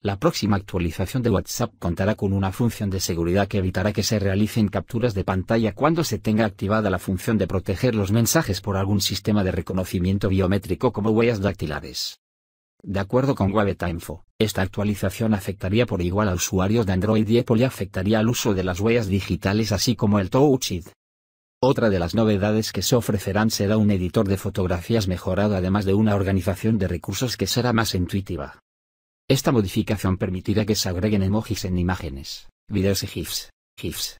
La próxima actualización de WhatsApp contará con una función de seguridad que evitará que se realicen capturas de pantalla cuando se tenga activada la función de proteger los mensajes por algún sistema de reconocimiento biométrico como huellas dactilares. De acuerdo con WebTimefo, esta actualización afectaría por igual a usuarios de Android y Apple y afectaría al uso de las huellas digitales así como el Touch Otra de las novedades que se ofrecerán será un editor de fotografías mejorado además de una organización de recursos que será más intuitiva. Esta modificación permitirá que se agreguen emojis en imágenes, videos y GIFs,